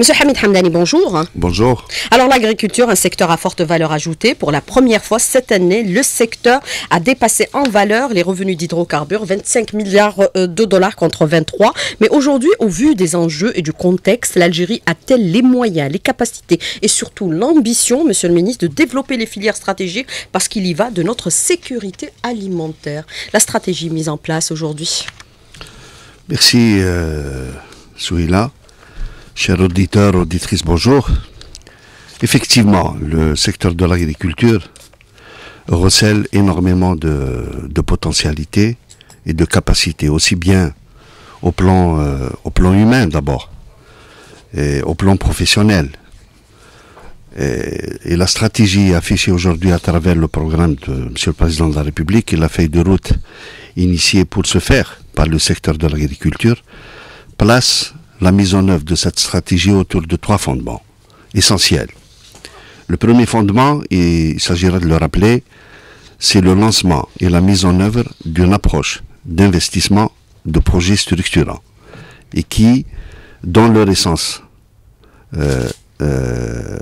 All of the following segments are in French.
Monsieur Hamid Hamdani, bonjour. Bonjour. Alors l'agriculture, un secteur à forte valeur ajoutée. Pour la première fois cette année, le secteur a dépassé en valeur les revenus d'hydrocarbures, 25 milliards euh, de dollars contre 23. Mais aujourd'hui, au vu des enjeux et du contexte, l'Algérie a-t-elle les moyens, les capacités et surtout l'ambition, monsieur le ministre, de développer les filières stratégiques parce qu'il y va de notre sécurité alimentaire La stratégie mise en place aujourd'hui Merci, euh, Souila. Chers auditeurs, auditrices, bonjour. Effectivement, le secteur de l'agriculture recèle énormément de, potentialités et de capacités, aussi bien au plan, euh, au plan humain d'abord, et au plan professionnel. Et, et la stratégie affichée aujourd'hui à travers le programme de M. le Président de la République et la feuille de route initiée pour ce faire par le secteur de l'agriculture place la mise en œuvre de cette stratégie autour de trois fondements essentiels. Le premier fondement, et il s'agira de le rappeler, c'est le lancement et la mise en œuvre d'une approche d'investissement de projets structurants et qui, dans leur essence, euh, euh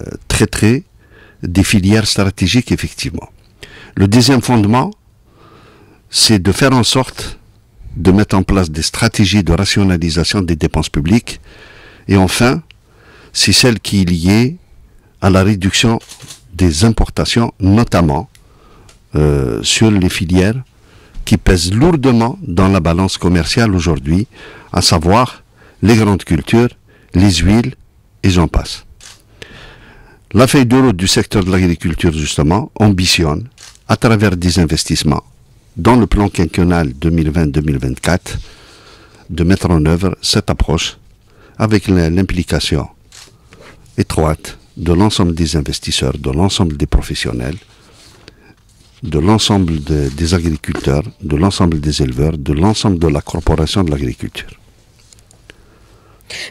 des filières stratégiques effectivement. Le deuxième fondement, c'est de faire en sorte de mettre en place des stratégies de rationalisation des dépenses publiques. Et enfin, c'est celle qui est liée à la réduction des importations, notamment euh, sur les filières qui pèsent lourdement dans la balance commerciale aujourd'hui, à savoir les grandes cultures, les huiles, et j'en passe. La feuille de route du secteur de l'agriculture, justement, ambitionne, à travers des investissements dans le plan quinquennal 2020-2024 de mettre en œuvre cette approche avec l'implication étroite de l'ensemble des investisseurs, de l'ensemble des professionnels, de l'ensemble des agriculteurs, de l'ensemble des éleveurs, de l'ensemble de la corporation de l'agriculture.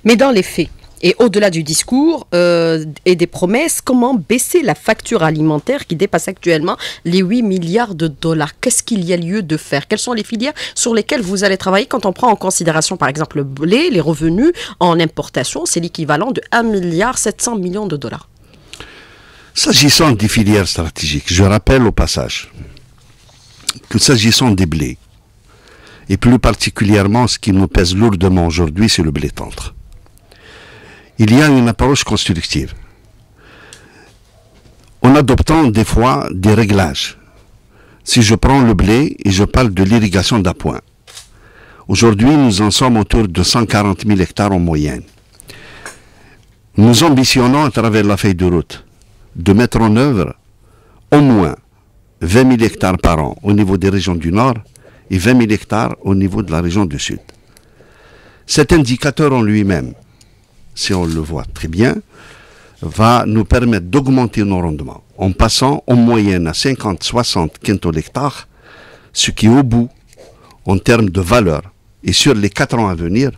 Mais dans les faits, et au-delà du discours euh, et des promesses, comment baisser la facture alimentaire qui dépasse actuellement les 8 milliards de dollars Qu'est-ce qu'il y a lieu de faire Quelles sont les filières sur lesquelles vous allez travailler quand on prend en considération par exemple le blé, les revenus en importation C'est l'équivalent de 1 milliard 700 millions de dollars. S'agissant des filières stratégiques, je rappelle au passage que s'agissant des blés, et plus particulièrement ce qui nous pèse lourdement aujourd'hui, c'est le blé tendre il y a une approche constructive. En adoptant des fois des réglages. Si je prends le blé et je parle de l'irrigation d'appoint, aujourd'hui nous en sommes autour de 140 000 hectares en moyenne. Nous ambitionnons à travers la feuille de route de mettre en œuvre au moins 20 000 hectares par an au niveau des régions du Nord et 20 000 hectares au niveau de la région du Sud. Cet indicateur en lui-même, si on le voit très bien, va nous permettre d'augmenter nos rendements en passant en moyenne à 50-60 quintaux l'hectare, ce qui au bout, en termes de valeur, et sur les 4 ans à venir,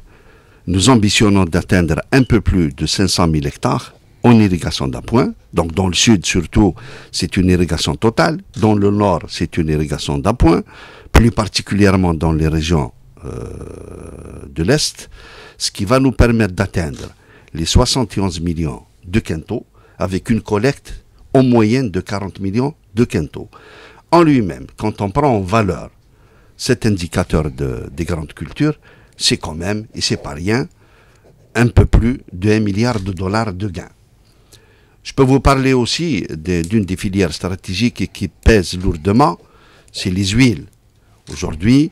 nous ambitionnons d'atteindre un peu plus de 500 000 hectares en irrigation d'appoint. Donc dans le sud surtout, c'est une irrigation totale. Dans le nord, c'est une irrigation d'appoint, plus particulièrement dans les régions euh, de l'Est, ce qui va nous permettre d'atteindre les 71 millions de quintaux avec une collecte en moyenne de 40 millions de quintaux. En lui-même, quand on prend en valeur cet indicateur des grandes cultures, c'est quand même, et c'est pas rien, un peu plus de 1 milliard de dollars de gains. Je peux vous parler aussi d'une des filières stratégiques qui pèse lourdement, c'est les huiles. Aujourd'hui,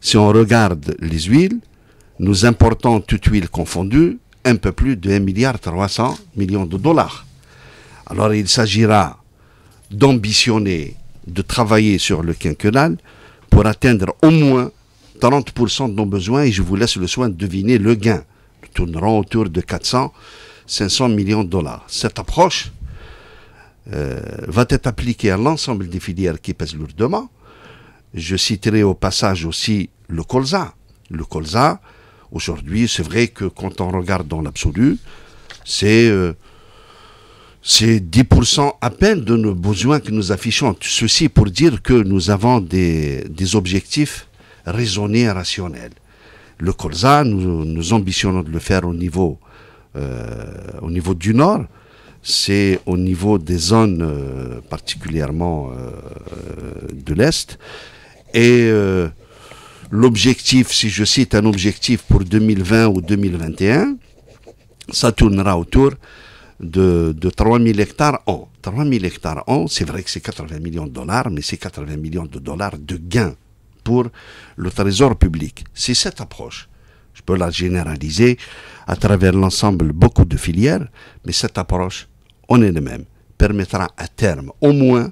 si on regarde les huiles, nous importons toutes huiles confondues un peu plus de 1,3 milliard millions de dollars. Alors il s'agira d'ambitionner, de travailler sur le quinquennal pour atteindre au moins 30% de nos besoins et je vous laisse le soin de deviner le gain. Nous tournerons autour de 400, 500 millions de dollars. Cette approche euh, va être appliquée à l'ensemble des filières qui pèsent lourdement. Je citerai au passage aussi le colza. Le colza, Aujourd'hui, c'est vrai que quand on regarde dans l'absolu, c'est 10% euh, à peine de nos besoins que nous affichons. Ceci pour dire que nous avons des, objectifs raisonnés et rationnels. Le colza, nous, nous ambitionnons de le faire au niveau, euh, au niveau du nord, c'est au niveau des zones euh, particulièrement de l'Est. Et l'objectif, si je cite un objectif pour 2020 ou 2021, ça tournera autour de, de 3 000 hectares an. 3 000 hectares an, c'est vrai que c'est 80 millions de dollars, mais c'est 80 millions de dollars de gains pour le trésor public. C'est cette approche. Je peux la généraliser à travers l'ensemble beaucoup de filières, mais cette approche, on est le même, permettra à terme au moins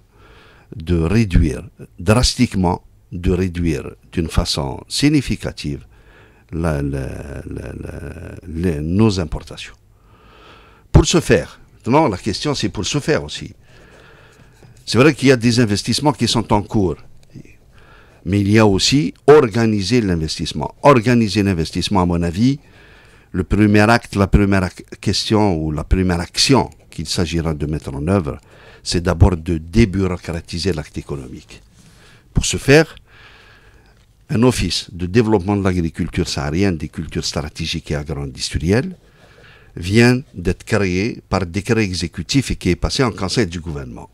de réduire drastiquement de réduire d'une façon significative nos importations. Pour ce faire, maintenant la question c'est pour ce faire aussi. C'est vrai qu'il y a des investissements qui sont en cours, mais il y a aussi organiser l'investissement. Organiser l'investissement, à mon avis, le premier acte, la première question ou la première action qu'il s'agira de mettre en œuvre, c'est d'abord de débureaucratiser l'acte économique. Pour ce faire, un office de développement de l'agriculture saharienne, des cultures stratégiques et agro-industrielles, vient d'être créé par décret exécutif et qui est passé en conseil du gouvernement.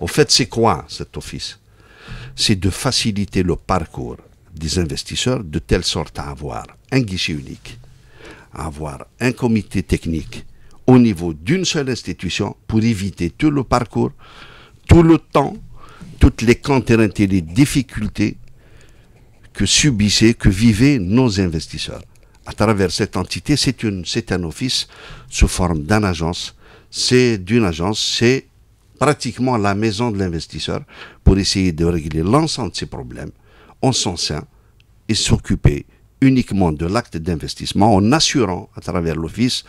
Au fait, c'est quoi cet office C'est de faciliter le parcours des investisseurs de telle sorte à avoir un guichet unique, à avoir un comité technique au niveau d'une seule institution pour éviter tout le parcours, tout le temps, toutes les contraintes et les difficultés que subissaient, que vivaient nos investisseurs. À travers cette entité, c'est un office sous forme d'une agence. C'est d'une agence, c'est pratiquement la maison de l'investisseur pour essayer de régler l'ensemble de ses problèmes en son sein et s'occuper uniquement de l'acte d'investissement en assurant à travers l'office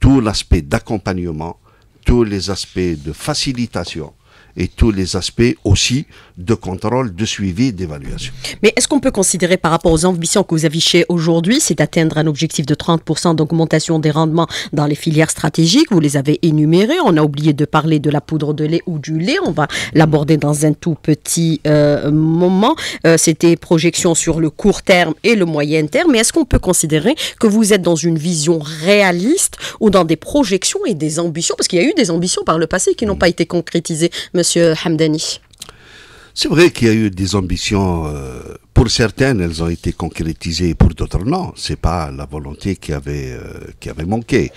tout l'aspect d'accompagnement, tous les aspects de facilitation et tous les aspects aussi de contrôle, de suivi, d'évaluation. Mais est-ce qu'on peut considérer par rapport aux ambitions que vous affichez aujourd'hui, c'est d'atteindre un objectif de 30% d'augmentation des rendements dans les filières stratégiques Vous les avez énumérées. On a oublié de parler de la poudre de lait ou du lait. On va l'aborder dans un tout petit euh, moment. Euh, c'était projection sur le court terme et le moyen terme. Mais est-ce qu'on peut considérer que vous êtes dans une vision réaliste ou dans des projections et des ambitions Parce qu'il y a eu des ambitions par le passé qui n'ont mm. pas été concrétisées, monsieur c'est vrai qu'il y a eu des ambitions. Euh, pour certaines, elles ont été concrétisées, pour d'autres, non. ce n'est pas la volonté qui avait, euh, qui avait manqué.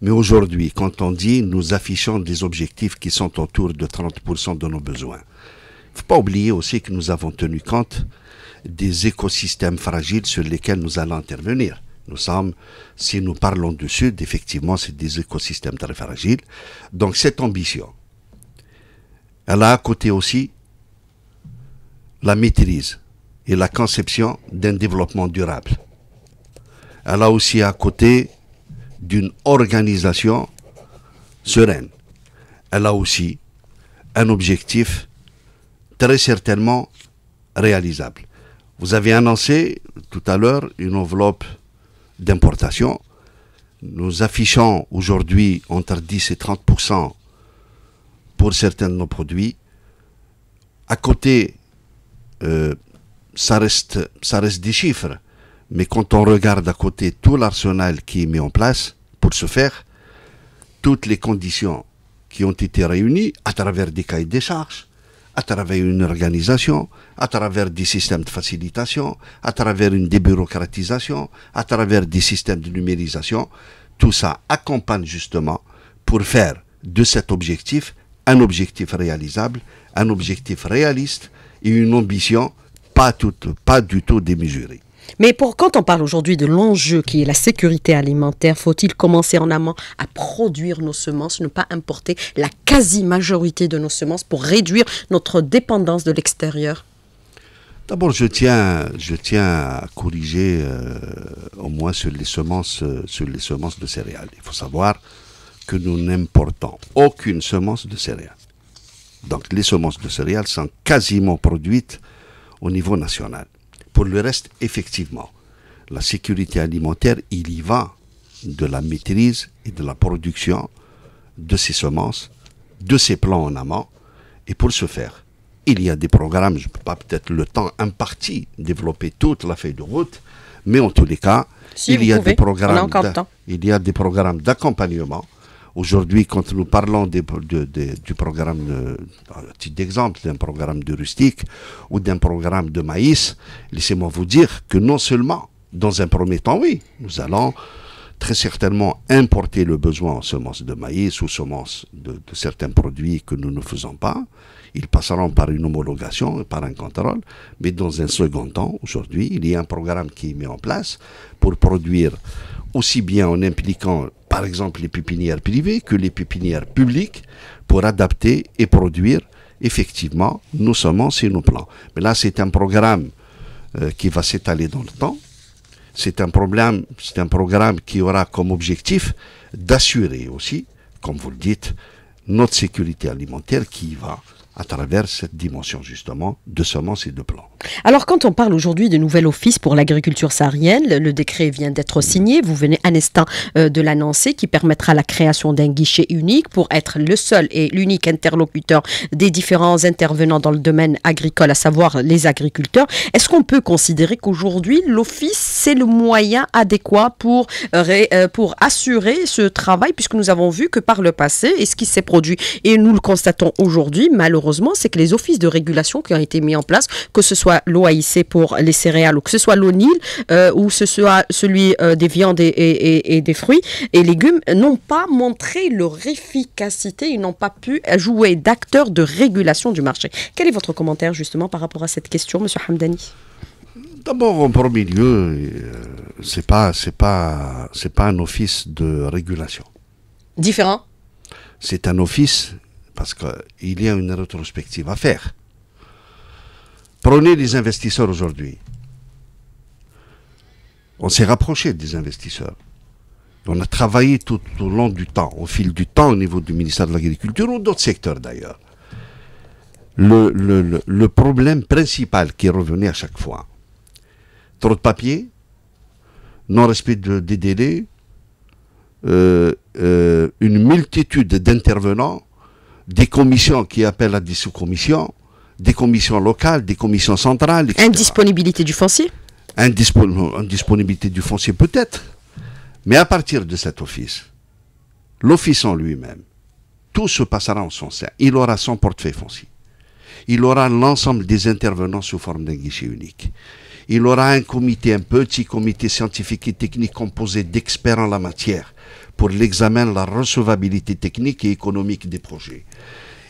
Mais aujourd'hui, quand on dit nous affichons des objectifs qui sont autour de 30% de nos besoins, il faut pas oublier aussi que nous avons tenu compte des écosystèmes fragiles sur lesquels nous allons intervenir. Nous sommes, si nous parlons du Sud, effectivement, c'est des écosystèmes très fragiles. Donc cette ambition, elle a à côté aussi la maîtrise et la conception d'un développement durable. Elle a aussi à côté d'une organisation sereine. Elle a aussi un objectif très certainement réalisable. Vous avez annoncé tout à l'heure une enveloppe d'importation. Nous affichons aujourd'hui entre 10 et 30 pour certains de nos produits. À côté, euh, ça, reste, ça reste des chiffres. Mais quand on regarde à côté tout l'arsenal qui est mis en place pour ce faire, toutes les conditions qui ont été réunies à travers des cahiers des charges, à travers une organisation, à travers des systèmes de facilitation, à travers une débureaucratisation, à travers des systèmes de numérisation, tout ça accompagne justement pour faire de cet objectif un objectif réalisable, un objectif réaliste et une ambition pas, pas du tout démesurée. Mais pour, quand on parle aujourd'hui de l'enjeu qui est la sécurité alimentaire, faut-il commencer en amont à produire nos semences, ne pas importer la quasi-majorité de nos semences pour réduire notre dépendance de l'extérieur D'abord, je tiens, je tiens à corriger euh, au moins sur les semences, euh, sur les semences de céréales. Il faut savoir que nous n'importons aucune semence de céréales. Donc les semences de céréales sont quasiment produites au niveau national. Pour le reste, effectivement, la sécurité alimentaire, il y va de la maîtrise et de la production de ces semences, de ces plans en amont. Et pour ce faire, il y a des programmes, je ne peux pas peut-être le temps imparti développer toute la feuille de route, mais en tous les cas, il, y a des programmes il y a des programmes d'accompagnement Aujourd'hui, quand nous parlons du programme, euh, titre d'exemple, d'un programme de rustique ou d'un programme de maïs, laissez-moi vous dire que non seulement, dans un premier temps, oui, nous allons très certainement importer le besoin en semences de maïs ou semences de, de, certains produits que nous ne faisons pas. Ils passeront par une homologation et par un contrôle. Mais dans un second temps, aujourd'hui, il y a un programme qui est mis en place pour produire aussi bien en impliquant par exemple les pépinières privées que les pépinières publiques pour adapter et produire effectivement nos semences et nos plants. Mais là, c'est un programme euh, qui va s'étaler dans le temps. C'est un, problème, c'est un programme qui aura comme objectif d'assurer aussi, comme vous le dites, notre sécurité alimentaire qui va à travers cette dimension justement de semences et de plants. Alors quand on parle aujourd'hui de nouvel office pour l'agriculture saharienne, le, décret vient d'être signé, vous venez à l'instant euh, de l'annoncer, qui permettra la création d'un guichet unique pour être le seul et l'unique interlocuteur des différents intervenants dans le domaine agricole, à savoir les agriculteurs. Est-ce qu'on peut considérer qu'aujourd'hui l'office c'est le moyen adéquat pour, euh, euh, pour assurer ce travail, puisque nous avons vu que par le passé, et ce qui s'est produit, et nous le constatons aujourd'hui, malheureusement, Heureusement, c'est que les offices de régulation qui ont été mis en place, que ce soit l'OAIC pour les céréales ou que ce soit l'ONIL euh, ou ce soit celui euh, des viandes et, des fruits et légumes, n'ont pas montré leur efficacité, ils n'ont pas pu jouer d'acteur de régulation du marché. Quel est votre commentaire justement par rapport à cette question, Monsieur Hamdani D'abord, en premier lieu, euh, c'est pas, c'est pas, c'est pas un office de régulation. Différent. C'est un office parce qu'il y a une rétrospective à faire. Prenez les investisseurs aujourd'hui. On s'est rapproché des investisseurs. On a travaillé tout, au long du temps, au fil du temps, au niveau du ministère de l'Agriculture ou d'autres secteurs d'ailleurs. Le, problème principal qui revenait à chaque fois, trop de papiers, non-respect des délais, euh, euh, une multitude d'intervenants des commissions qui appellent à des sous-commissions, des commissions locales, des commissions centrales. Indisponibilité du foncier Indisponibilité du foncier peut-être. Mais à partir de cet office, l'office en lui-même, tout se passera en son sein. Il aura son portefeuille foncier. Il aura l'ensemble des intervenants sous forme d'un guichet unique. Il aura un comité, un petit comité scientifique et technique composé d'experts en la matière pour l'examen de la recevabilité technique et économique des projets.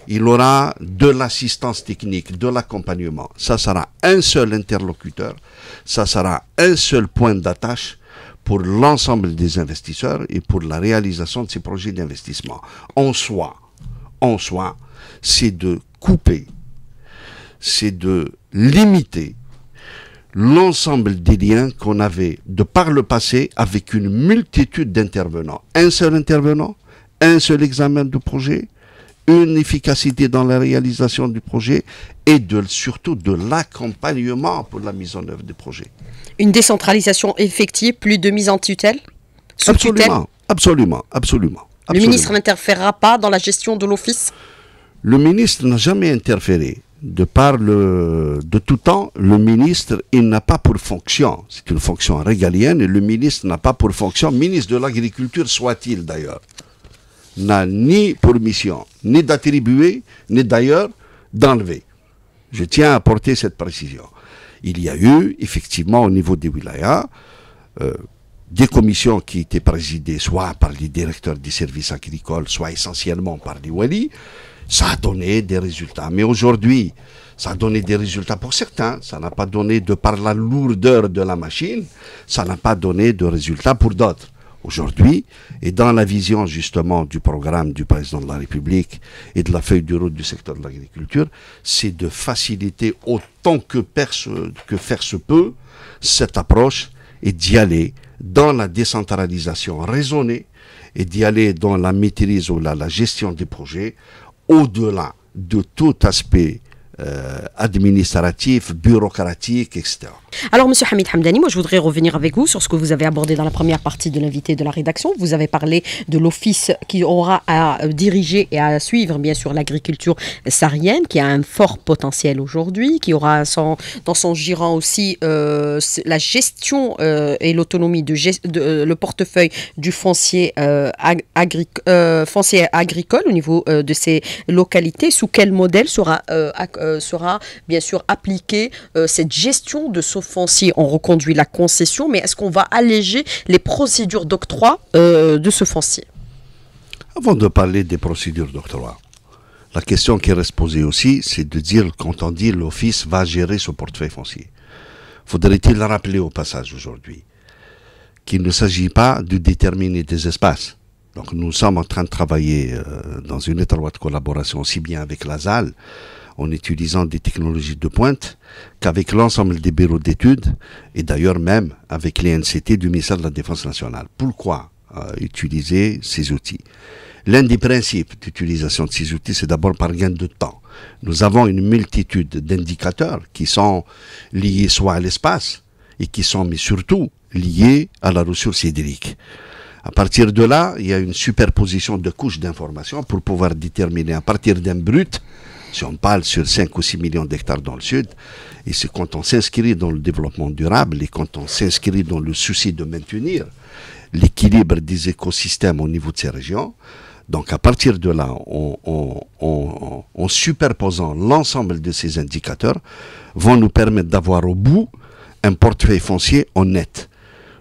Il aura de l'assistance technique, de l'accompagnement. Ça sera un seul interlocuteur, ça sera un seul point d'attache pour l'ensemble des investisseurs et pour la réalisation de ces projets d'investissement. En soi, en soi, c'est de couper, c'est de limiter l'ensemble des liens qu'on avait de par le passé avec une multitude d'intervenants. Un seul intervenant, un seul examen de projet, une efficacité dans la réalisation du projet et surtout de l'accompagnement pour la mise en œuvre des projets. Une décentralisation effective, plus de mise en tutelle absolument, absolument, absolument. Le ministre n'interférera pas dans la gestion de l'office Le ministre n'a jamais interféré de par le, de tout temps, le ministre, il n'a pas pour fonction, c'est une fonction régalienne, le ministre n'a pas pour fonction, ministre de l'Agriculture soit-il d'ailleurs, n'a ni pour mission, ni d'attribuer, ni d'ailleurs d'enlever. Je tiens à apporter cette précision. Il y a eu, effectivement, au niveau des wilayas, euh, des commissions qui étaient présidées soit par les directeurs des services agricoles, soit essentiellement par les walis, ça a donné des résultats. Mais aujourd'hui, ça a donné des résultats pour certains. Ça n'a pas donné, de par la lourdeur de la machine, ça n'a pas donné de résultats pour d'autres. Aujourd'hui, et dans la vision justement du programme du président de la République et de la feuille de route du secteur de l'agriculture, c'est de faciliter autant que, que faire se peut cette approche et d'y aller dans la décentralisation raisonnée et d'y aller dans la maîtrise ou la gestion des projets au-delà de tout aspect euh, administratif, bureaucratique, etc. Alors, M. Hamid Hamdani, moi, je voudrais revenir avec vous sur ce que vous avez abordé dans la première partie de l'invité de la rédaction. Vous avez parlé de l'office qui aura à euh, diriger et à suivre, bien sûr, l'agriculture saharienne, qui a un fort potentiel aujourd'hui, qui aura dans son giron aussi euh, la gestion et l'autonomie de, le portefeuille du foncier, foncier agricole au niveau de ces localités. Sous quel modèle sera euh, sera bien sûr appliquée euh, cette gestion de ce foncier. On reconduit la concession, mais est-ce qu'on va alléger les procédures d'octroi euh, de ce foncier Avant de parler des procédures d'octroi, la question qui reste posée aussi, c'est de dire, quand on dit l'Office va gérer ce portefeuille foncier, faudrait-il rappeler au passage aujourd'hui qu'il ne s'agit pas de déterminer des espaces donc nous sommes en train de travailler euh, dans une étroite collaboration aussi bien avec la en utilisant des technologies de pointe, qu'avec l'ensemble des bureaux d'études, et d'ailleurs même avec les NCT du ministère de la Défense nationale. Pourquoi euh, utiliser ces outils L'un des principes d'utilisation de ces outils, c'est d'abord par gain de temps. Nous avons une multitude d'indicateurs qui sont liés soit à l'espace, et qui sont mais surtout liés à la ressource hydrique. À partir de là, il y a une superposition de couches d'informations pour pouvoir déterminer à partir d'un brut, si on parle sur 5 ou 6 millions d'hectares dans le sud, et c'est quand on s'inscrit dans le développement durable et quand on s'inscrit dans le souci de maintenir l'équilibre des écosystèmes au niveau de ces régions, donc à partir de là, en superposant l'ensemble de ces indicateurs, vont nous permettre d'avoir au bout un portefeuille foncier honnête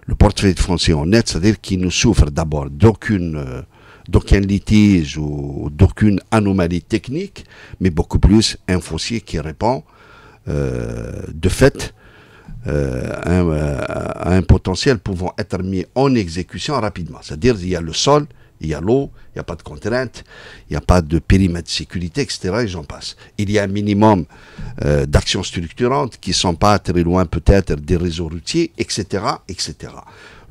le portefeuille foncier en net, c'est-à-dire qu'il ne souffre d'abord d'aucune euh, d'aucun litige ou d'aucune anomalie technique, mais beaucoup plus un foncier qui répond euh, de fait euh, à, un, potentiel pouvant être mis en exécution rapidement. C'est-à-dire qu'il y a le sol, il y a l'eau, il n'y a pas de contrainte, il n'y a pas de périmètre de sécurité, etc. Et j'en passe. Il y a un minimum euh, d'actions structurantes qui ne sont pas très loin peut-être des réseaux routiers, etc., etc.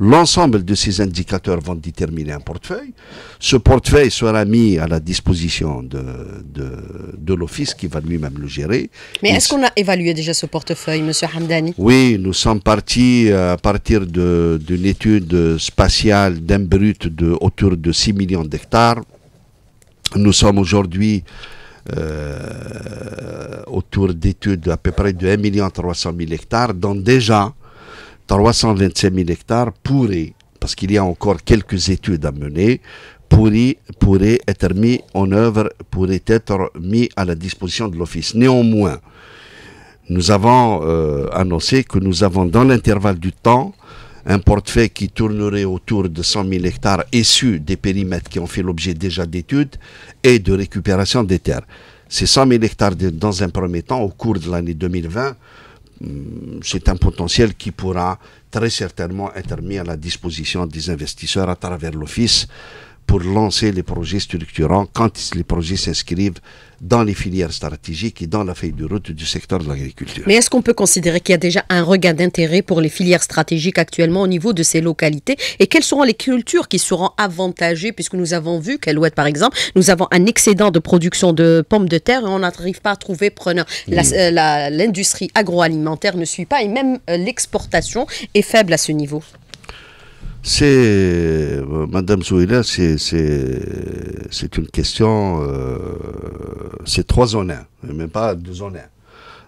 L'ensemble de ces indicateurs vont déterminer un portefeuille. Ce portefeuille sera mis à la disposition de, de, l'Office qui va lui-même le gérer. Mais est-ce qu'on a évalué déjà ce portefeuille, Monsieur Hamdani Oui, nous sommes partis euh, à partir d'une étude spatiale d'un brut de, autour de 6 millions d'hectares. Nous sommes aujourd'hui euh, autour d'études à peu près de 1 300 000 hectares, dont déjà 325 000 hectares pourraient, parce qu'il y a encore quelques études à mener, pourraient, être mis en œuvre, pourraient être mis à la disposition de l'Office. Néanmoins, nous avons euh, annoncé que nous avons dans l'intervalle du temps un portefeuille qui tournerait autour de 100 000 hectares issus des périmètres qui ont fait l'objet déjà d'études et de récupération des terres. Ces 100 000 hectares dans un premier temps, au cours de l'année 2020, Mm, c'est un potentiel qui pourra très certainement être mis à la disposition des investisseurs à travers l'Office pour lancer les projets structurants quand les projets s'inscrivent dans les filières stratégiques et dans la feuille de route du secteur de l'agriculture. Mais est-ce qu'on peut considérer qu'il y a déjà un regain d'intérêt pour les filières stratégiques actuellement au niveau de ces localités Et quelles seront les cultures qui seront avantagées Puisque nous avons vu est par exemple, nous avons un excédent de production de pommes de terre et on n'arrive pas à trouver preneur. Euh, l'industrie agroalimentaire ne suit pas et même euh, l'exportation est faible à ce niveau. C'est, euh, Madame Zouila, c'est, une question, euh, c'est trois en même pas deux en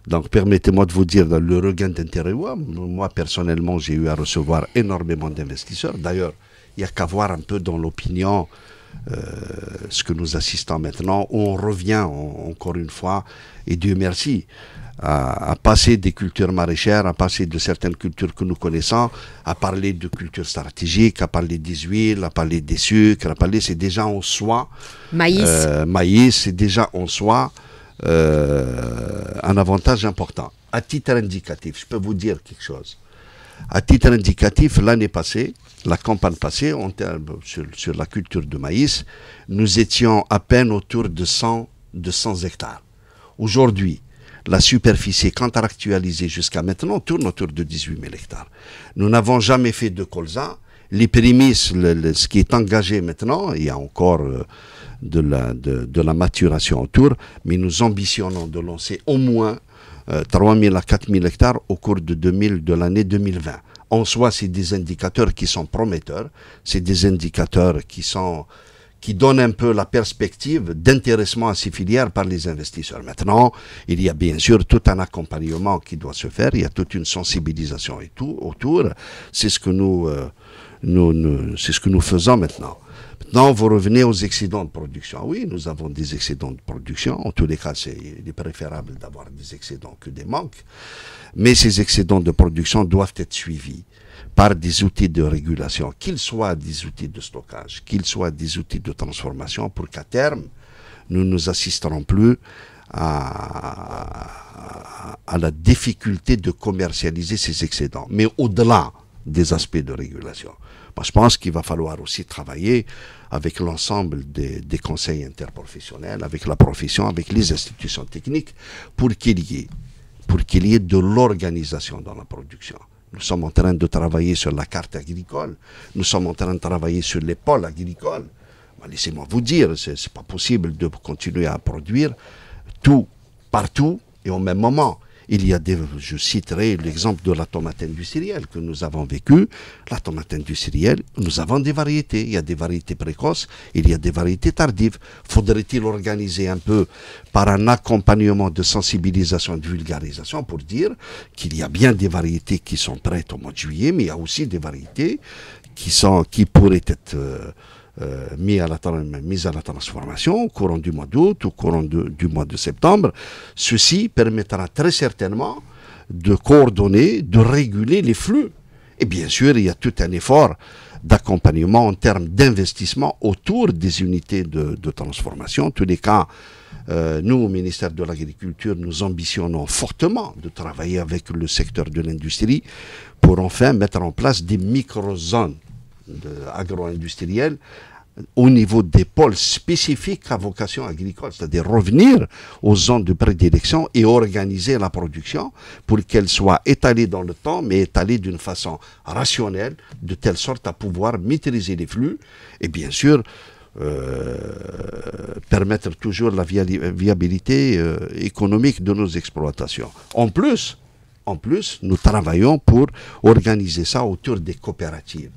Donc permettez-moi de vous dire, dans le regain d'intérêt, moi personnellement, j'ai eu à recevoir énormément d'investisseurs. D'ailleurs, il n'y a qu'à voir un peu dans l'opinion euh, ce que nous assistons maintenant, où on revient encore une fois, et Dieu merci, à, passer des cultures maraîchères, à passer de certaines cultures que nous connaissons, à parler de cultures stratégiques, à parler des huiles, à parler des sucres, à parler, c'est déjà en soi. Maïs. Euh, maïs, c'est déjà en soi euh, un avantage important. À titre indicatif, je peux vous dire quelque chose. À titre indicatif, l'année passée, la campagne passée, sur, la culture de maïs, nous étions à peine autour de 100, de 100 hectares. Aujourd'hui, la superficie contractualisée jusqu'à maintenant tourne autour de 18 000 hectares. Nous n'avons jamais fait de colza. Les prémices, ce qui est engagé maintenant, il y a encore euh, de, la, de, la maturation autour, mais nous ambitionnons de lancer au moins 3 euh, 000 à 4 000 hectares au cours de, 2000, de l'année 2020. En soi, c'est des indicateurs qui sont prometteurs, c'est des indicateurs qui sont qui donne un peu la perspective d'intéressement à ces filières par les investisseurs. Maintenant, il y a bien sûr tout un accompagnement qui doit se faire, il y a toute une sensibilisation et tout autour. C'est ce que nous, euh, nous, c'est ce que nous faisons maintenant. Maintenant, vous revenez aux excédents de production. Ah oui, nous avons des excédents de production. En tous les cas, c'est, il est préférable d'avoir des excédents que des manques. Mais ces excédents de production doivent être suivis par des outils de régulation, qu'ils soient des outils de stockage, qu'ils soient des outils de transformation, pour qu'à terme, nous ne nous assisterons plus à, la difficulté de commercialiser ces excédents, mais au-delà des aspects de régulation. je pense qu'il va falloir aussi travailler avec l'ensemble des, des, conseils interprofessionnels, avec la profession, avec les institutions techniques, pour qu'il y ait, pour qu'il y ait de l'organisation dans la production. Nous sommes en train de travailler sur la carte agricole. Nous sommes en train de travailler sur les pôles agricoles. Bah, laissez-moi vous dire, ce n'est pas possible de continuer à produire tout, partout et au même moment. Il y a des, je citerai l'exemple de la tomate industrielle que nous avons vécu. La tomate industrielle, nous avons des variétés. Il y a des variétés précoces, il y a des variétés tardives. Faudrait-il organiser un peu par un accompagnement de sensibilisation de vulgarisation pour dire qu'il y a bien des variétés qui sont prêtes au mois de juillet, mais il y a aussi des variétés qui sont, qui pourraient être euh, euh, mis, à la, mise à la transformation au courant du mois d'août, au courant du mois de septembre. Ceci permettra très certainement de coordonner, de réguler les flux. Et bien sûr, il y a tout un effort d'accompagnement en termes d'investissement autour des unités de, transformation. En tous les cas, euh, nous, au ministère de l'Agriculture, nous ambitionnons fortement de travailler avec le secteur de l'industrie pour enfin mettre en place des micro-zones agro industriel au niveau des pôles spécifiques à vocation agricole, c'est-à-dire revenir aux zones de prédilection et organiser la production pour qu'elle soit étalée dans le temps, mais étalée d'une façon rationnelle, de telle sorte à pouvoir maîtriser les flux et bien sûr euh, permettre toujours la viabilité euh, économique de nos exploitations. En plus, en plus, nous travaillons pour organiser ça autour des coopératives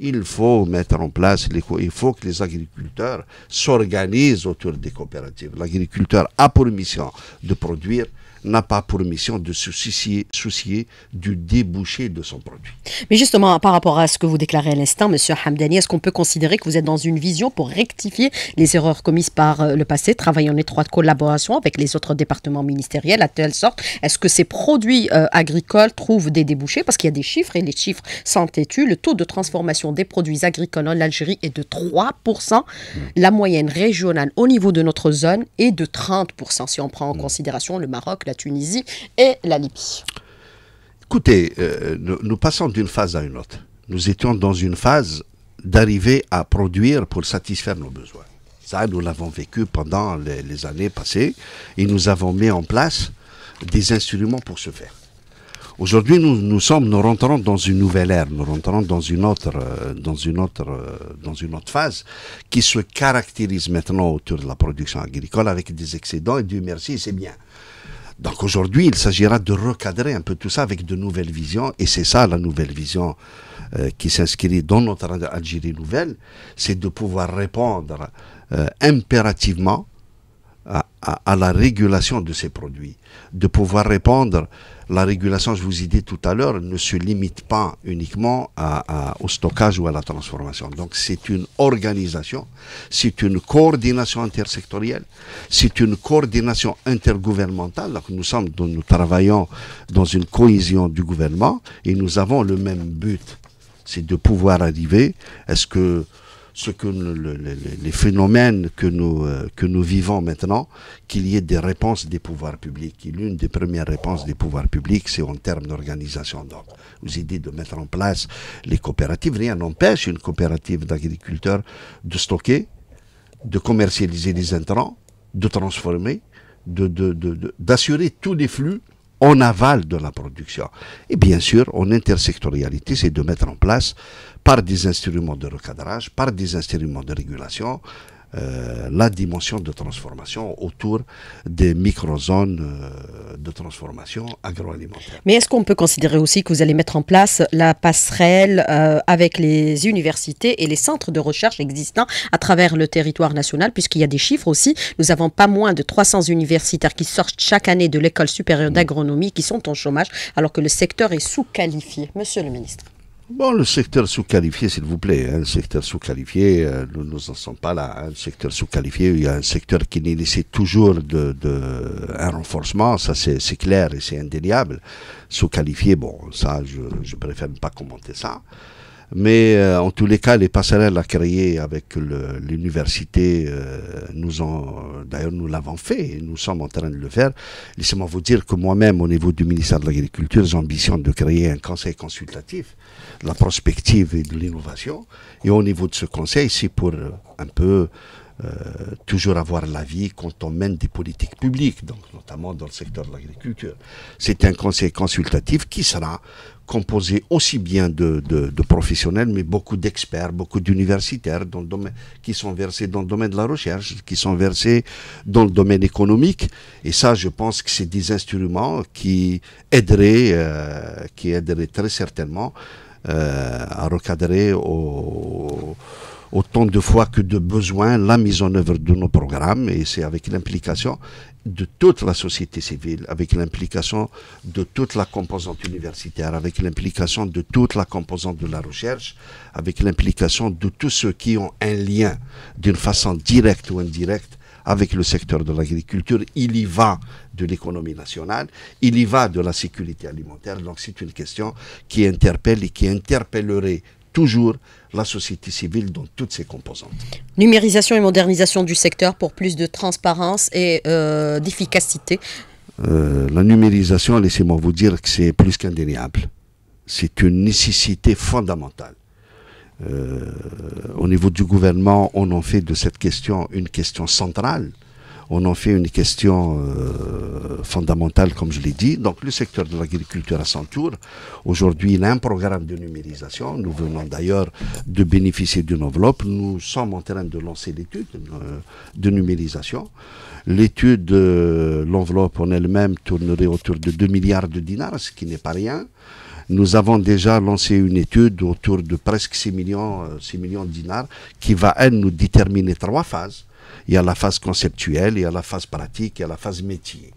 il faut mettre en place, les, il faut que les agriculteurs s'organisent autour des coopératives. L'agriculteur a pour mission de produire, n'a pas pour mission de se soucier, soucier, du débouché de son produit. Mais justement, par rapport à ce que vous déclarez à l'instant, Monsieur Hamdani, est-ce qu'on peut considérer que vous êtes dans une vision pour rectifier les erreurs commises par euh, le passé, travailler en étroite collaboration avec les autres départements ministériels, à telle sorte, est-ce que ces produits euh, agricoles trouvent des débouchés Parce qu'il y a des chiffres et les chiffres sont têtus. Le taux de transformation des produits agricoles en Algérie est de 3%. Hmm. La moyenne régionale au niveau de notre zone est de 30%, si on prend en hmm. considération le Maroc, la Tunisie et la Libye. Écoutez, euh, nous, passons d'une phase à une autre. Nous étions dans une phase d'arriver à produire pour satisfaire nos besoins. Ça, nous l'avons vécu pendant les, années passées et nous avons mis en place des instruments pour ce faire. Aujourd'hui, nous, sommes, nous rentrons dans une nouvelle ère, nous rentrons dans une autre, euh, dans une autre, euh, dans une autre phase qui se caractérise maintenant autour de la production agricole avec des excédents et du merci, c'est bien. Donc aujourd'hui, il s'agira de recadrer un peu tout ça avec de nouvelles visions, et c'est ça la nouvelle vision euh, qui s'inscrit dans notre Algérie nouvelle, c'est de pouvoir répondre euh, impérativement à, à, la régulation de ces produits, de pouvoir répondre la régulation, je vous ai dit tout à l'heure, ne se limite pas uniquement au stockage ou à la transformation. Donc c'est une organisation, c'est une coordination intersectorielle, c'est une coordination intergouvernementale. nous sommes, nous travaillons dans une cohésion du gouvernement et nous avons le même but, c'est de pouvoir arriver à ce que ce que les phénomènes que nous, euh, que nous vivons maintenant, qu'il y ait des réponses des pouvoirs publics. l'une des premières réponses des pouvoirs publics, c'est en termes d'organisation. Donc, vous idées de mettre en place les coopératives, rien n'empêche une coopérative d'agriculteurs de stocker, de commercialiser les intrants, de transformer, d'assurer de, tous les flux en aval de la production. Et bien sûr, en intersectorialité, c'est de mettre en place par des instruments de recadrage, par des instruments de régulation, euh, la dimension de transformation autour des micro-zones euh, de transformation agroalimentaire. Mais est-ce qu'on peut considérer aussi que vous allez mettre en place la passerelle euh, avec les universités et les centres de recherche existants à travers le territoire national, puisqu'il y a des chiffres aussi. Nous avons pas moins de 300 universitaires qui sortent chaque année de l'école supérieure mmh. d'agronomie qui sont en chômage, alors que le secteur est sous-qualifié. Monsieur le ministre. Bon, le secteur sous-qualifié, s'il vous plaît. Hein, le secteur sous-qualifié, euh, nous n'en sommes pas là. Hein, le secteur sous-qualifié, il y a un secteur qui nécessite toujours de, de, un renforcement. Ça, c'est clair et c'est indéniable. Sous-qualifié, bon, ça, je, je préfère ne pas commenter ça. Mais euh, en tous les cas, les passerelles à créer avec l'université, euh, nous ont, d'ailleurs, nous l'avons fait et nous sommes en train de le faire. Laissez-moi vous dire que moi-même, au niveau du ministère de l'Agriculture, j'ai l'ambition de créer un conseil consultatif de la prospective et de l'innovation. Et au niveau de ce conseil, c'est pour euh, un peu toujours avoir l'avis quand on mène des politiques publiques, donc notamment dans le secteur de l'agriculture. C'est un conseil consultatif qui sera composé aussi bien de, professionnels, mais beaucoup d'experts, beaucoup d'universitaires dans le qui sont versés dans le domaine de la recherche, qui sont versés dans le domaine économique. Et ça, je pense que c'est des instruments qui aideraient, euh, qui très certainement euh, à recadrer autant de fois que de besoin la mise en œuvre de nos programmes et c'est avec l'implication de toute la société civile, avec l'implication de toute la composante universitaire, avec l'implication de toute la composante de la recherche, avec l'implication de tous ceux qui ont un lien d'une façon directe ou indirecte avec le secteur de l'agriculture. Il y va de l'économie nationale, il y va de la sécurité alimentaire. Donc c'est une question qui interpelle et qui interpellerait toujours la société civile dans toutes ses composantes. Numérisation et modernisation du secteur pour plus de transparence et euh, d'efficacité. Euh, la numérisation, laissez-moi vous dire que c'est plus qu'indéniable. C'est une nécessité fondamentale. Euh, au niveau du gouvernement, on en fait de cette question une question centrale on en fait une question euh, fondamentale, comme je l'ai dit. Donc le secteur de l'agriculture à son tour, aujourd'hui, il a un programme de numérisation. Nous venons d'ailleurs de bénéficier d'une enveloppe. Nous sommes en train de lancer l'étude euh, de numérisation. L'étude, euh, l'enveloppe en elle-même tournerait autour de 2 milliards de dinars, ce qui n'est pas rien. Nous avons déjà lancé une étude autour de presque 6 millions, 6 millions de dinars qui va, elle, nous déterminer trois phases il y a la phase conceptuelle, il y a la phase pratique, il y a la phase métier.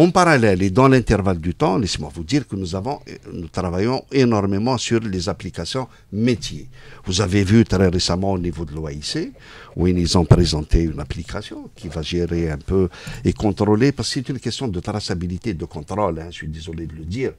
En parallèle et dans l'intervalle du temps, laissez-moi vous dire que nous avons, euh, nous travaillons énormément sur les applications métiers. Vous avez vu très récemment au niveau de l'OIC, où ils ont présenté une application qui va gérer un peu et contrôler, parce que c'est une question de traçabilité, de contrôle, hein, je suis désolé de le dire.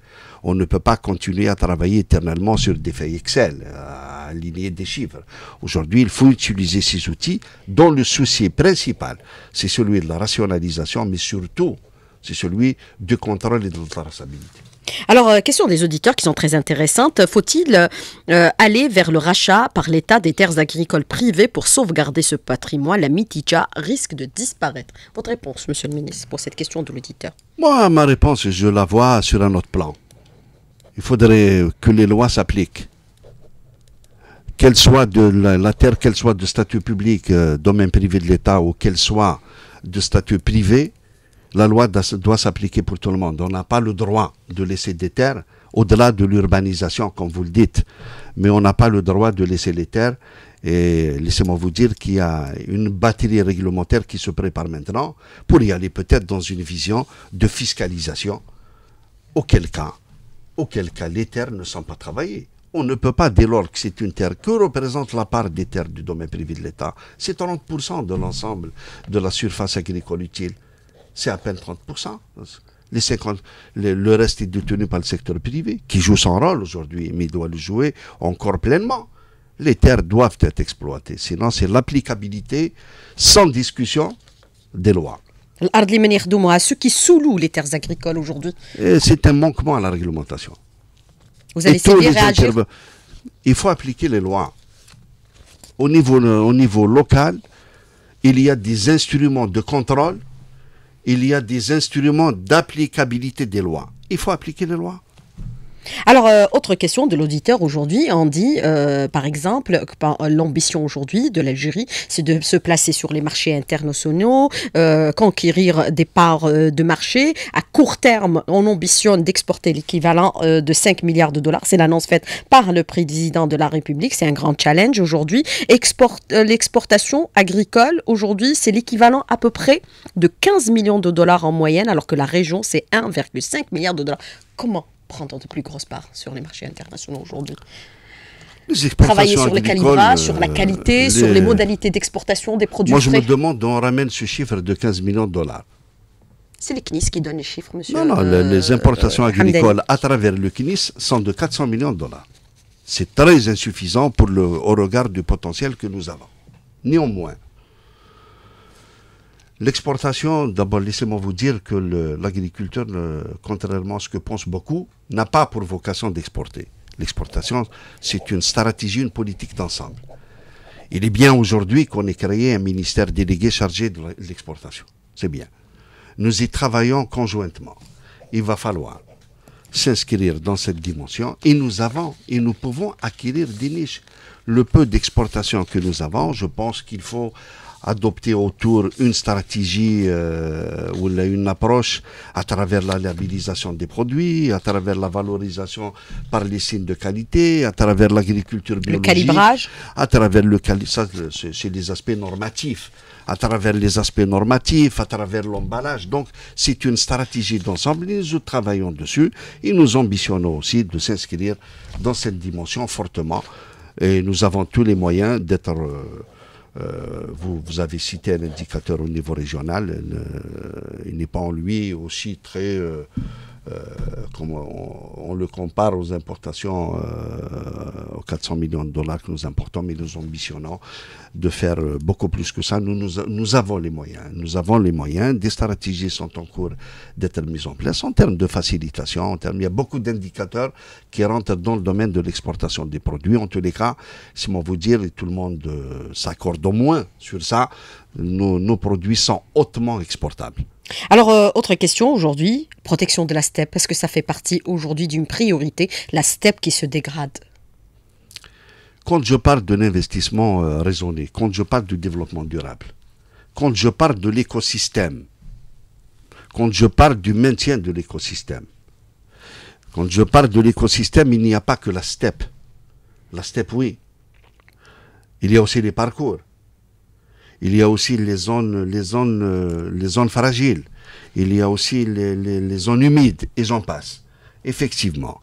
On ne peut pas continuer à travailler éternellement sur des feuilles Excel, à euh, aligner des chiffres. Aujourd'hui, il faut utiliser ces outils dont le souci principal, c'est celui de la rationalisation, mais surtout c'est celui du contrôle et de traçabilité. Alors, euh, question des auditeurs qui sont très intéressantes. Faut-il euh, aller vers le rachat par l'État des terres agricoles privées pour sauvegarder ce patrimoine La mitija risque de disparaître. Votre réponse, monsieur le ministre, pour cette question de l'auditeur Moi, ma réponse, je la vois sur un autre plan. Il faudrait que les lois s'appliquent. Quelle soit de la, terre, qu'elle soit de statut public, euh, domaine privé de l'État, ou qu'elle soit de statut privé, la loi doit s'appliquer pour tout le monde. On n'a pas le droit de laisser des terres au-delà de l'urbanisation, comme vous le dites, mais on n'a pas le droit de laisser les terres. Et laissez-moi vous dire qu'il y a une batterie réglementaire qui se prépare maintenant pour y aller peut-être dans une vision de fiscalisation, auquel cas, auquel cas les terres ne sont pas travaillées. On ne peut pas, dès lors que c'est une terre, que représente la part des terres du domaine privé de l'État C'est 30% de l'ensemble de la surface agricole utile c'est à peine 30%. Les 50, le, reste est détenu par le secteur privé, qui joue son rôle aujourd'hui, mais doit le jouer encore pleinement. Les terres doivent être exploitées, sinon c'est l'applicabilité sans discussion des lois. L'Ard à ceux qui soulouent les terres agricoles aujourd'hui. C'est un manquement à la réglementation. Vous avez réagir Il faut appliquer les lois. Au niveau, au niveau local, il y a des instruments de contrôle il y a des instruments d'applicabilité des lois. Il faut appliquer les lois. Alors, euh, autre question de l'auditeur aujourd'hui. On dit, euh, par exemple, que euh, l'ambition aujourd'hui de l'Algérie, c'est de se placer sur les marchés internationaux, conquérir des parts de marché. À court terme, on ambitionne d'exporter l'équivalent de 5 milliards de dollars. C'est l'annonce faite par le président de la République. C'est un grand challenge aujourd'hui. L'exportation agricole, aujourd'hui, c'est l'équivalent à peu près de 15 millions de dollars en moyenne, alors que la région, c'est 1,5 milliard de dollars. Comment prendre de plus grosses parts sur les marchés internationaux aujourd'hui. Travailler sur le calibres, euh, sur la qualité, sur les modalités d'exportation des produits. Moi, je me demande on ramène ce chiffre de 15 millions de dollars. C'est le CNIS qui donne les chiffres, monsieur. Non, non, euh, les importations agricoles à travers le CNIS sont de 400 millions de dollars. C'est très insuffisant pour le, au regard du potentiel que nous avons. Néanmoins, L'exportation, d'abord, laissez-moi vous dire que l'agriculteur, euh, contrairement à ce que pensent beaucoup, n'a pas pour vocation d'exporter. L'exportation, c'est une stratégie, une politique d'ensemble. Il est bien aujourd'hui qu'on ait créé un ministère délégué chargé de l'exportation. C'est bien. Nous y travaillons conjointement. Il va falloir s'inscrire dans cette dimension et nous avons et nous pouvons acquérir des niches. Le peu d'exportation que nous avons, je pense qu'il faut adopter autour une stratégie euh, ou une approche à travers la liabilisation des produits, à travers la valorisation par les signes de qualité, à travers l'agriculture biologique. Le calibrage À travers le calibrage, c'est les aspects normatifs à travers les aspects normatifs, à travers l'emballage. Donc, c'est une stratégie d'ensemble. Nous travaillons dessus et nous ambitionnons aussi de s'inscrire dans cette dimension fortement. Et nous avons tous les moyens d'être... Euh, euh, vous, vous, avez cité un indicateur au niveau régional, euh, il n'est pas en lui aussi très euh, euh, on, le compare aux importations, euh, aux 400 millions de dollars que nous importons, mais nous ambitionnons de faire euh, beaucoup plus que ça. Nous, avons les moyens. Nous avons les moyens. Des stratégies sont en cours d'être mises en place en termes de facilitation, en termes, il y a beaucoup d'indicateurs qui rentrent dans le domaine de l'exportation des produits. En tous les cas, si on vous dire, et tout le monde s'accorde au moins sur ça, nos produits sont hautement exportables. Alors, euh, autre question aujourd'hui, protection de la steppe. Est-ce que ça fait partie aujourd'hui d'une priorité, la steppe qui se dégrade Quand je parle d'un investissement euh, raisonné, quand je parle du développement durable, quand je parle de l'écosystème, quand je parle du maintien de l'écosystème, quand je parle de l'écosystème, il n'y a pas que la steppe. La steppe, oui. Il y a aussi les parcours. Il y a aussi les zones, les zones, les zones fragiles. Il y a aussi les, les, zones humides et j'en passe. Effectivement,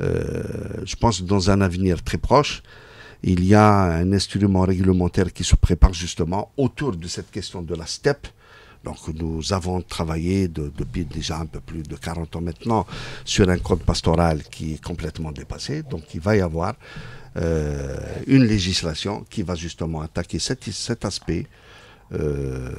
euh, je pense dans un avenir très proche, il y a un instrument réglementaire qui se prépare justement autour de cette question de la steppe. Donc nous avons travaillé depuis déjà un peu plus de 40 ans maintenant sur un code pastoral qui est complètement dépassé. Donc il va y avoir euh, une législation qui va justement attaquer cet, aspect. Euh,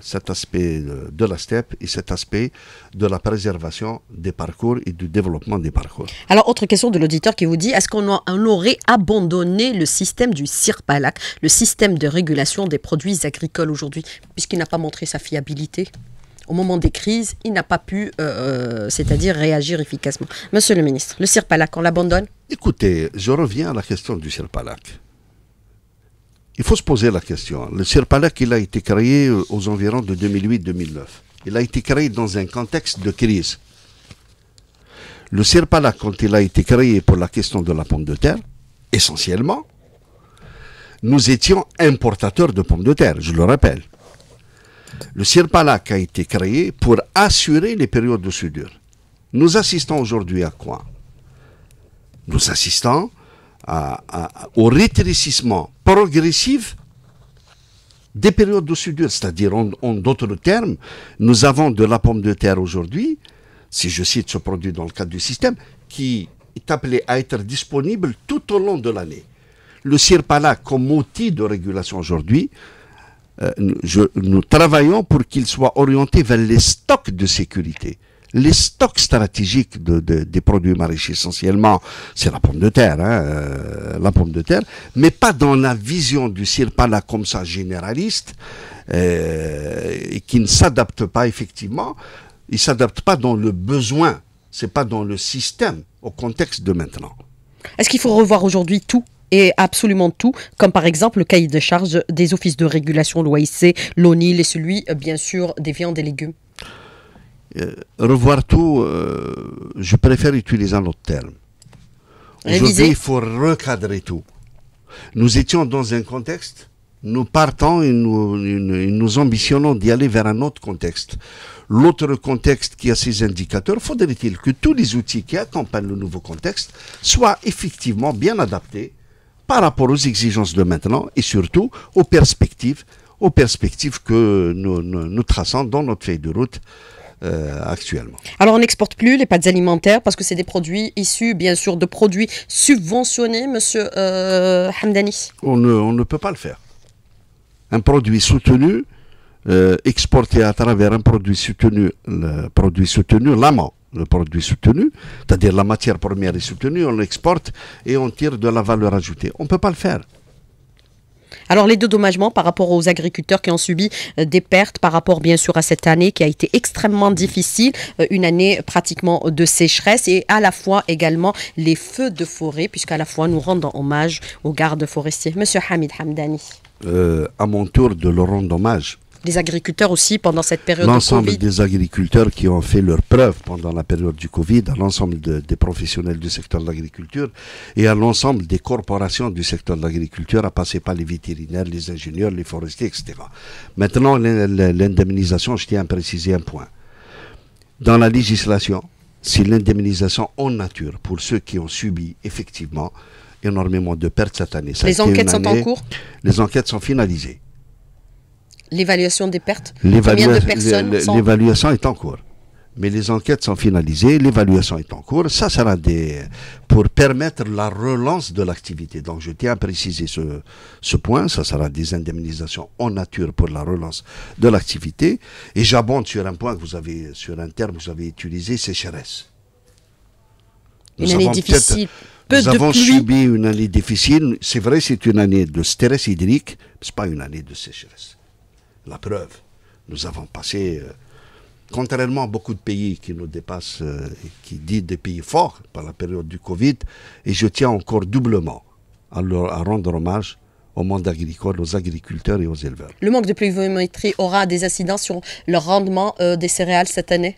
cet aspect de, la steppe et cet aspect de la préservation des parcours et du développement des parcours. Alors, autre question de l'auditeur qui vous dit, est-ce qu'on aurait abandonné le système du CIRPALAC, le système de régulation des produits agricoles aujourd'hui, puisqu'il n'a pas montré sa fiabilité au moment des crises, il n'a pas pu, euh, euh, c'est-à-dire réagir efficacement. Monsieur le ministre, le CIRPALAC, on l'abandonne Écoutez, je reviens à la question du CIRPALAC. Il faut se poser la question. Le CIRPALAC, il a été créé euh, aux environs de 2008-2009. Il a été créé dans un contexte de crise. Le CIRPALAC, quand il a été créé pour la question de la pomme de terre, essentiellement, nous étions importateurs de pommes de terre, je le rappelle. Le Sirpalac a été créé pour assurer les périodes de sudure. Nous assistons aujourd'hui à quoi Nous assistons au rétrécissement progressif des périodes de sudure, C'est-à-dire, en, d'autres termes, nous avons de la pomme de terre aujourd'hui, si je cite ce produit dans le cadre du système, qui est appelé à être disponible tout au long de l'année. Le Sirpalac, comme outil de régulation aujourd'hui, euh, nous travaillons pour qu'il soit orienté vers les stocks de sécurité. Les stocks stratégiques de, des produits maraîchers, essentiellement, c'est la pomme de terre, hein, euh, la pomme de terre, mais pas dans la vision du CIRPA, comme ça, généraliste, euh, et qui ne s'adapte pas, effectivement, il s'adapte pas dans le besoin, c'est pas dans le système, au contexte de maintenant. Est-ce qu'il faut revoir aujourd'hui tout et absolument tout, comme par exemple le cahier de charge des offices de régulation, l'OIC, l'ONIL et celui, euh, bien sûr, des viandes et légumes euh, Revoir tout, euh, je préfère utiliser un autre terme. Aujourd'hui, il faut recadrer tout. Nous étions dans un contexte, nous partons et nous, nous ambitionnons d'y aller vers un autre contexte. L'autre contexte qui a ses indicateurs, faudrait-il que tous les outils qui accompagnent le nouveau contexte soient effectivement bien adaptés par rapport aux exigences de maintenant et surtout aux perspectives, aux perspectives que nous, traçons dans notre feuille de route euh, actuellement. Alors on n'exporte plus les pâtes alimentaires parce que c'est des produits issus bien sûr de produits subventionnés, monsieur euh, Hamdani on ne, peut pas le faire. Un produit soutenu, euh, exporté à travers un produit soutenu, le produit soutenu, l'amant, le produit soutenu, c'est-à-dire la matière première est soutenue, on l'exporte et on tire de la valeur ajoutée. On ne peut pas le faire. Alors les deux dommages par rapport aux agriculteurs qui ont subi euh, des pertes par rapport bien sûr à cette année qui a été extrêmement difficile, euh, une année pratiquement de sécheresse et à la fois également les feux de forêt puisqu'à la fois nous rendons hommage aux gardes forestiers. Monsieur Hamid Hamdani. Euh, à mon tour de le rendre hommage les agriculteurs aussi pendant cette période de Covid. L'ensemble des agriculteurs qui ont fait leurs preuves pendant la période du Covid, à l'ensemble des professionnels du secteur de l'agriculture et à l'ensemble des corporations du secteur de l'agriculture, à passer par les vétérinaires, les ingénieurs, les forestiers, etc. Maintenant, l'indemnisation, je tiens à préciser un point. Dans la législation, c'est l'indemnisation en nature pour ceux qui ont subi effectivement énormément de pertes cette année. les enquêtes sont en cours Les enquêtes sont finalisées. L'évaluation des pertes Combien de euh, personnes L'évaluation est en cours. Mais les enquêtes sont finalisées, l'évaluation est en cours. Ça sera des, pour permettre la relance de l'activité. Donc je tiens à préciser ce, point. Ça sera des indemnisations en nature pour la relance de l'activité. Et j'abonde sur un point que vous avez, sur un terme que vous avez utilisé, sécheresse. une année difficile. nous avons subi une année difficile. C'est vrai, c'est une année de stress hydrique, mais ce pas une année de sécheresse. La preuve, nous avons passé, euh, contrairement à beaucoup de pays qui nous dépassent, euh, et qui dit des pays forts par la période du Covid, et je tiens encore doublement à, rendre hommage au monde agricole, aux agriculteurs et aux éleveurs. Le manque de pluviométrie aura des incidents sur le rendement euh, des céréales cette année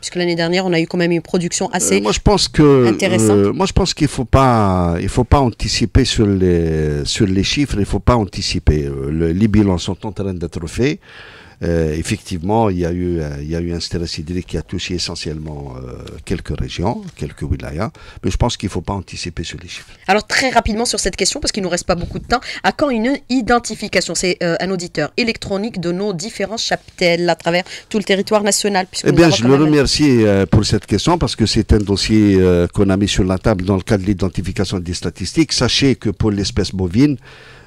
puisque l'année dernière, on a eu quand même une production euh, assez moi, je pense que, intéressante. Euh, moi, je pense qu'il ne faut, pas, il faut pas anticiper sur les, sur les chiffres, il ne faut pas anticiper. Euh, le, les bilans sont en train d'être faits. Euh, effectivement, il y, a eu, euh, il y a eu un stress qui a touché essentiellement euh, quelques régions, quelques wilayas, mais je pense qu'il ne faut pas anticiper sur les chiffres. Alors très rapidement sur cette question, parce qu'il ne nous reste pas beaucoup de temps, à quand une identification, c'est un auditeur électronique de nos différents chaptels à travers tout le territoire national Eh bien, je le remercie pour cette question, parce que c'est un dossier qu'on a mis sur la table dans le cadre de l'identification des statistiques. Sachez que pour l'espèce bovine,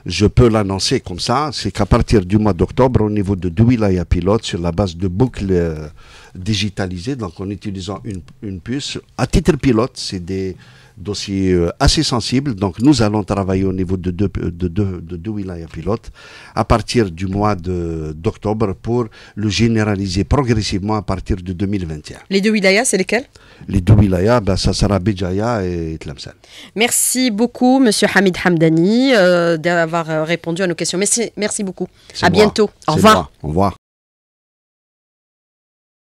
je peux l'annoncer comme ça, c'est qu'à partir du mois d'octobre, au niveau de Douilaya Pilote, sur la base de boucles euh, digitalisées, donc en utilisant une puce, à titre pilote, c'est des dossier euh, assez sensible. Donc nous allons travailler au niveau de deux, de pilotes à partir du mois d'octobre pour le généraliser progressivement à partir de 2021. Les deux wilayas, c'est lesquels Les deux wilayas, ben, ça sera Béjaïa et Tlemcen. Merci beaucoup, Monsieur Hamid Hamdani, euh, d'avoir euh, répondu à nos questions. Merci, merci beaucoup. À bientôt. Au revoir. Au revoir.